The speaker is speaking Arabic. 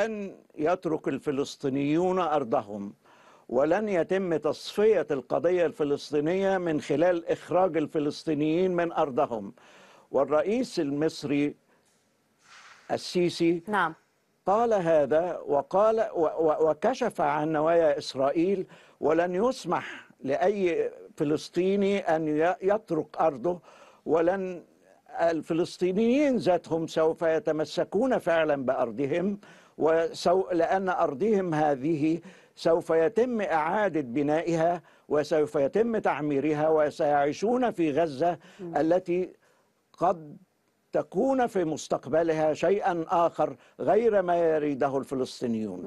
لن يترك الفلسطينيون أرضهم ولن يتم تصفية القضية الفلسطينية من خلال إخراج الفلسطينيين من أرضهم والرئيس المصري السيسي نعم. قال هذا وقال وكشف عن نوايا إسرائيل ولن يسمح لأي فلسطيني أن يترك أرضه ولن الفلسطينيين ذاتهم سوف يتمسكون فعلا بأرضهم وسو لأن أرضهم هذه سوف يتم إعادة بنائها وسوف يتم تعميرها وسيعيشون في غزة التي قد تكون في مستقبلها شيئا آخر غير ما يريده الفلسطينيون